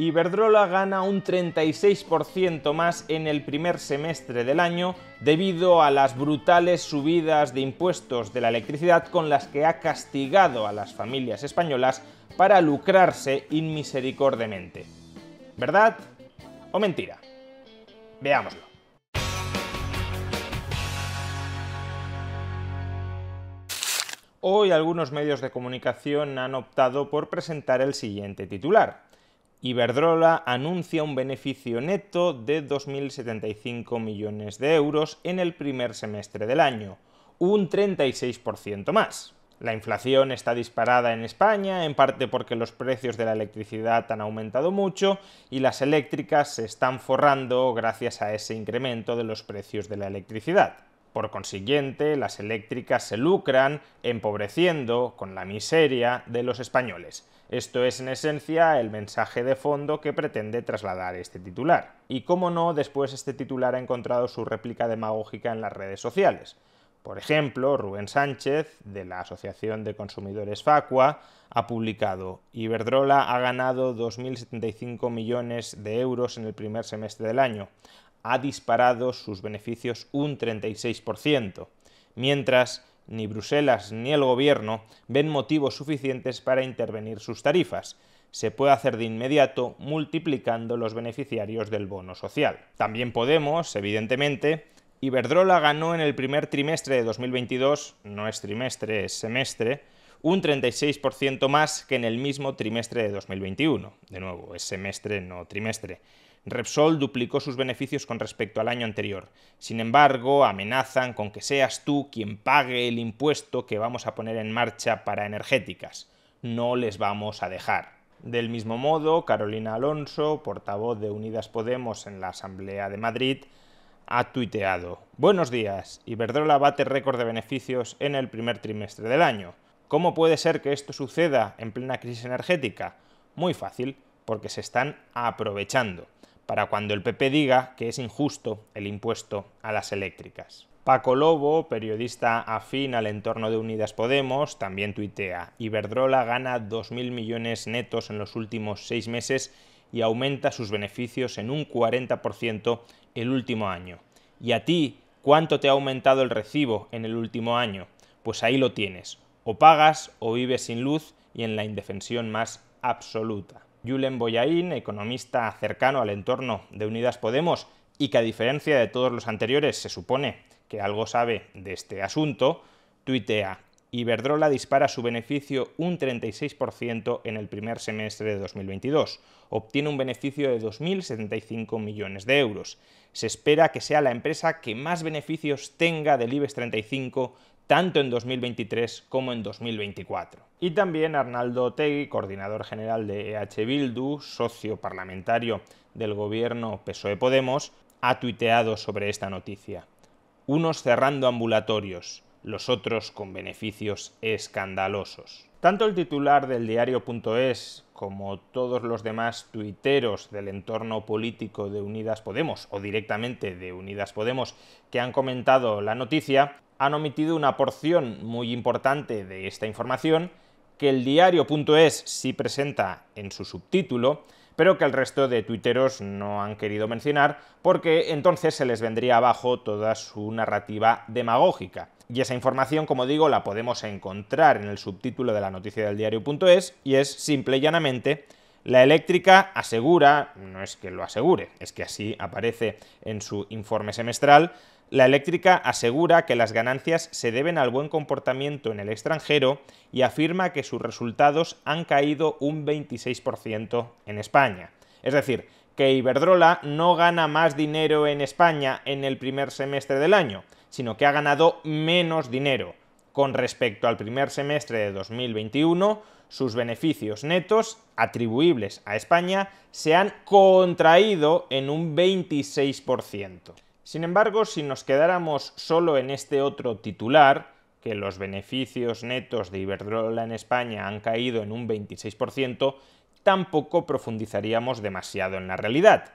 Iberdrola gana un 36% más en el primer semestre del año debido a las brutales subidas de impuestos de la electricidad con las que ha castigado a las familias españolas para lucrarse inmisericordemente. ¿Verdad o mentira? Veámoslo. Hoy algunos medios de comunicación han optado por presentar el siguiente titular Iberdrola anuncia un beneficio neto de 2.075 millones de euros en el primer semestre del año, un 36% más. La inflación está disparada en España, en parte porque los precios de la electricidad han aumentado mucho y las eléctricas se están forrando gracias a ese incremento de los precios de la electricidad. Por consiguiente, las eléctricas se lucran empobreciendo con la miseria de los españoles. Esto es en esencia el mensaje de fondo que pretende trasladar este titular. Y cómo no, después este titular ha encontrado su réplica demagógica en las redes sociales. Por ejemplo, Rubén Sánchez, de la Asociación de Consumidores Facua, ha publicado Iberdrola ha ganado 2.075 millones de euros en el primer semestre del año. Ha disparado sus beneficios un 36%, mientras ni Bruselas ni el Gobierno ven motivos suficientes para intervenir sus tarifas. Se puede hacer de inmediato multiplicando los beneficiarios del bono social. También podemos, evidentemente, Iberdrola ganó en el primer trimestre de 2022, no es trimestre, es semestre, un 36% más que en el mismo trimestre de 2021. De nuevo, es semestre, no trimestre Repsol duplicó sus beneficios con respecto al año anterior. Sin embargo, amenazan con que seas tú quien pague el impuesto que vamos a poner en marcha para energéticas. No les vamos a dejar. Del mismo modo, Carolina Alonso, portavoz de Unidas Podemos en la Asamblea de Madrid, ha tuiteado Buenos días, Iberdrola bate récord de beneficios en el primer trimestre del año. ¿Cómo puede ser que esto suceda en plena crisis energética? Muy fácil, porque se están aprovechando para cuando el PP diga que es injusto el impuesto a las eléctricas. Paco Lobo, periodista afín al entorno de Unidas Podemos, también tuitea, Iberdrola gana 2.000 millones netos en los últimos seis meses y aumenta sus beneficios en un 40% el último año. ¿Y a ti cuánto te ha aumentado el recibo en el último año? Pues ahí lo tienes, o pagas o vives sin luz y en la indefensión más absoluta. Julen Boyain, economista cercano al entorno de Unidas Podemos y que a diferencia de todos los anteriores se supone que algo sabe de este asunto, tuitea, Iberdrola dispara su beneficio un 36% en el primer semestre de 2022. Obtiene un beneficio de 2.075 millones de euros. Se espera que sea la empresa que más beneficios tenga del IBEX 35 tanto en 2023 como en 2024. Y también Arnaldo Tegui, coordinador general de EH Bildu, socio parlamentario del gobierno PSOE Podemos, ha tuiteado sobre esta noticia. Unos cerrando ambulatorios, los otros con beneficios escandalosos. Tanto el titular del diario.es como todos los demás tuiteros del entorno político de Unidas Podemos o directamente de Unidas Podemos que han comentado la noticia han omitido una porción muy importante de esta información que el diario.es sí presenta en su subtítulo, pero que el resto de tuiteros no han querido mencionar porque entonces se les vendría abajo toda su narrativa demagógica. Y esa información, como digo, la podemos encontrar en el subtítulo de la noticia del diario.es y es simple y llanamente la eléctrica asegura, no es que lo asegure, es que así aparece en su informe semestral, la eléctrica asegura que las ganancias se deben al buen comportamiento en el extranjero y afirma que sus resultados han caído un 26% en España. Es decir, que Iberdrola no gana más dinero en España en el primer semestre del año, sino que ha ganado menos dinero. Con respecto al primer semestre de 2021, sus beneficios netos atribuibles a España se han contraído en un 26%. Sin embargo, si nos quedáramos solo en este otro titular, que los beneficios netos de Iberdrola en España han caído en un 26%, tampoco profundizaríamos demasiado en la realidad.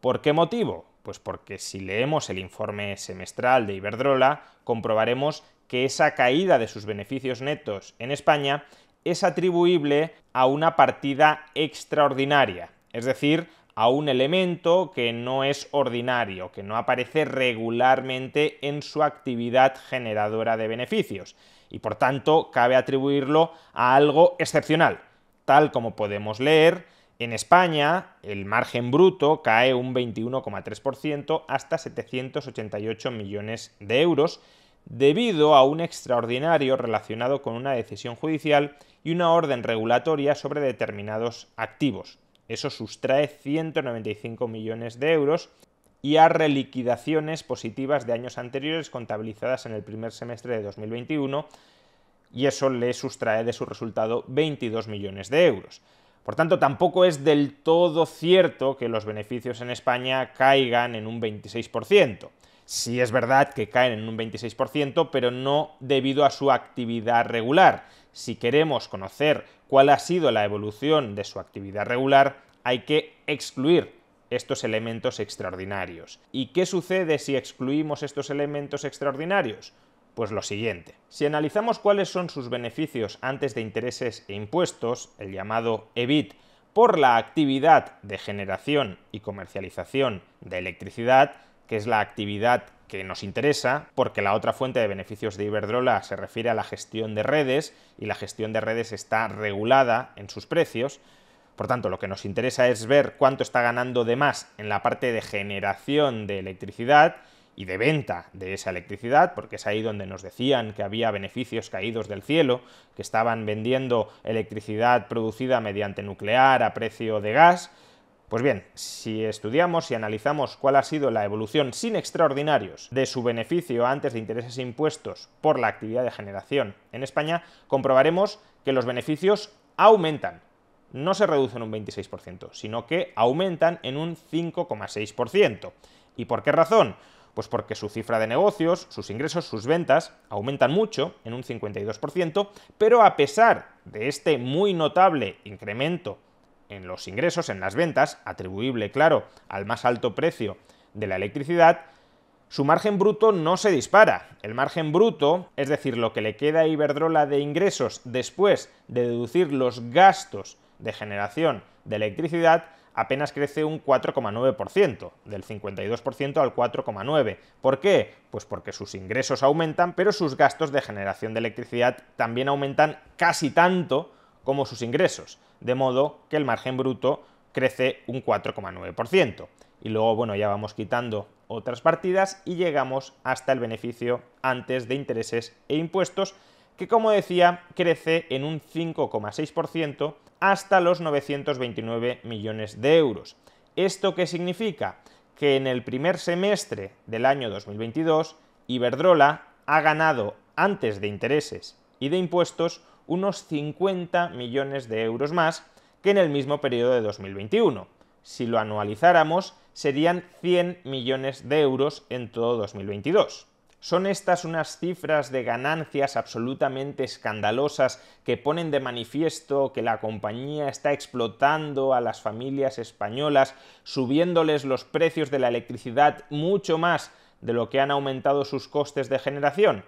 ¿Por qué motivo? Pues porque si leemos el informe semestral de Iberdrola, comprobaremos que esa caída de sus beneficios netos en España es atribuible a una partida extraordinaria, es decir, a un elemento que no es ordinario, que no aparece regularmente en su actividad generadora de beneficios, y por tanto cabe atribuirlo a algo excepcional, tal como podemos leer en España, el margen bruto cae un 21,3% hasta 788 millones de euros debido a un extraordinario relacionado con una decisión judicial y una orden regulatoria sobre determinados activos. Eso sustrae 195 millones de euros y a reliquidaciones positivas de años anteriores contabilizadas en el primer semestre de 2021 y eso le sustrae de su resultado 22 millones de euros. Por tanto, tampoco es del todo cierto que los beneficios en España caigan en un 26%. Sí es verdad que caen en un 26%, pero no debido a su actividad regular. Si queremos conocer cuál ha sido la evolución de su actividad regular, hay que excluir estos elementos extraordinarios. ¿Y qué sucede si excluimos estos elementos extraordinarios? Pues lo siguiente. Si analizamos cuáles son sus beneficios antes de intereses e impuestos, el llamado EBIT, por la actividad de generación y comercialización de electricidad, que es la actividad que nos interesa, porque la otra fuente de beneficios de Iberdrola se refiere a la gestión de redes y la gestión de redes está regulada en sus precios. Por tanto, lo que nos interesa es ver cuánto está ganando de más en la parte de generación de electricidad y de venta de esa electricidad, porque es ahí donde nos decían que había beneficios caídos del cielo, que estaban vendiendo electricidad producida mediante nuclear a precio de gas, pues bien, si estudiamos y analizamos cuál ha sido la evolución sin extraordinarios de su beneficio antes de intereses e impuestos por la actividad de generación en España, comprobaremos que los beneficios aumentan. No se reducen un 26%, sino que aumentan en un 5,6%. ¿Y por qué razón? Pues porque su cifra de negocios, sus ingresos, sus ventas aumentan mucho, en un 52%, pero a pesar de este muy notable incremento en los ingresos, en las ventas, atribuible, claro, al más alto precio de la electricidad, su margen bruto no se dispara. El margen bruto, es decir, lo que le queda a Iberdrola de ingresos después de deducir los gastos de generación de electricidad, apenas crece un 4,9%, del 52% al 4,9%. ¿Por qué? Pues porque sus ingresos aumentan, pero sus gastos de generación de electricidad también aumentan casi tanto como sus ingresos, de modo que el margen bruto crece un 4,9%. Y luego, bueno, ya vamos quitando otras partidas y llegamos hasta el beneficio antes de intereses e impuestos, que como decía, crece en un 5,6% hasta los 929 millones de euros. ¿Esto qué significa? Que en el primer semestre del año 2022, Iberdrola ha ganado antes de intereses y de impuestos unos 50 millones de euros más que en el mismo periodo de 2021. Si lo anualizáramos, serían 100 millones de euros en todo 2022. ¿Son estas unas cifras de ganancias absolutamente escandalosas que ponen de manifiesto que la compañía está explotando a las familias españolas, subiéndoles los precios de la electricidad mucho más de lo que han aumentado sus costes de generación?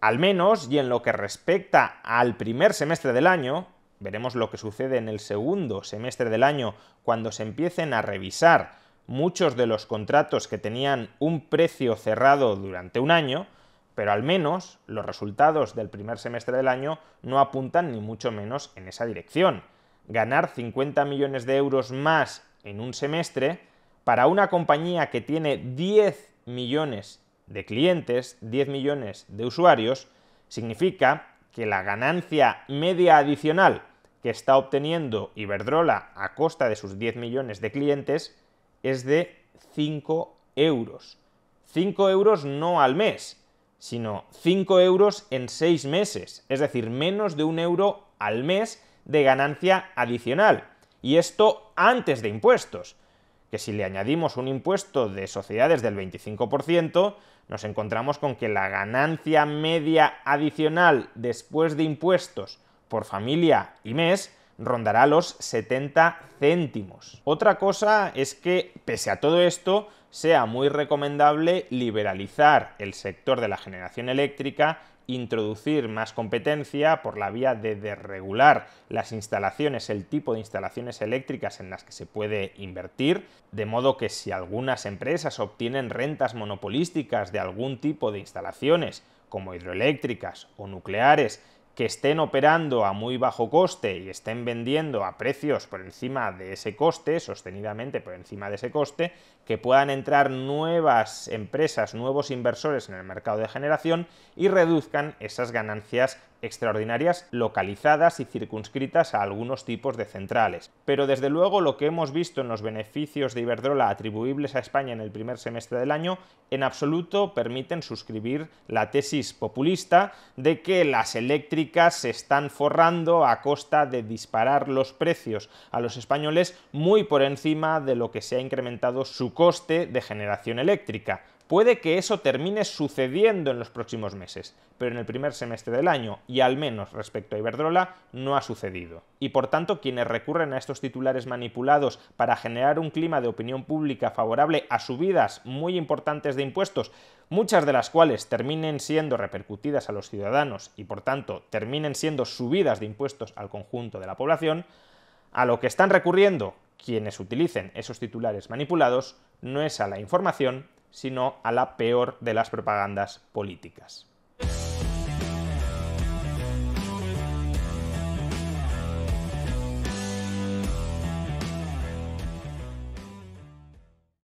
Al menos, y en lo que respecta al primer semestre del año, veremos lo que sucede en el segundo semestre del año cuando se empiecen a revisar muchos de los contratos que tenían un precio cerrado durante un año, pero al menos los resultados del primer semestre del año no apuntan ni mucho menos en esa dirección. Ganar 50 millones de euros más en un semestre para una compañía que tiene 10 millones de clientes, 10 millones de usuarios, significa que la ganancia media adicional que está obteniendo Iberdrola a costa de sus 10 millones de clientes es de 5 euros. 5 euros no al mes, sino 5 euros en 6 meses, es decir, menos de un euro al mes de ganancia adicional. Y esto antes de impuestos que si le añadimos un impuesto de sociedades del 25%, nos encontramos con que la ganancia media adicional después de impuestos por familia y mes rondará los 70 céntimos. Otra cosa es que, pese a todo esto, sea muy recomendable liberalizar el sector de la generación eléctrica introducir más competencia por la vía de desregular las instalaciones, el tipo de instalaciones eléctricas en las que se puede invertir, de modo que si algunas empresas obtienen rentas monopolísticas de algún tipo de instalaciones, como hidroeléctricas o nucleares, que estén operando a muy bajo coste y estén vendiendo a precios por encima de ese coste, sostenidamente por encima de ese coste, que puedan entrar nuevas empresas, nuevos inversores en el mercado de generación y reduzcan esas ganancias extraordinarias localizadas y circunscritas a algunos tipos de centrales. Pero desde luego lo que hemos visto en los beneficios de Iberdrola atribuibles a España en el primer semestre del año en absoluto permiten suscribir la tesis populista de que las eléctricas se están forrando a costa de disparar los precios a los españoles muy por encima de lo que se ha incrementado su coste de generación eléctrica. Puede que eso termine sucediendo en los próximos meses, pero en el primer semestre del año, y al menos respecto a Iberdrola, no ha sucedido. Y por tanto, quienes recurren a estos titulares manipulados para generar un clima de opinión pública favorable a subidas muy importantes de impuestos, muchas de las cuales terminen siendo repercutidas a los ciudadanos y por tanto terminen siendo subidas de impuestos al conjunto de la población, a lo que están recurriendo quienes utilicen esos titulares manipulados no es a la información, sino a la peor de las propagandas políticas.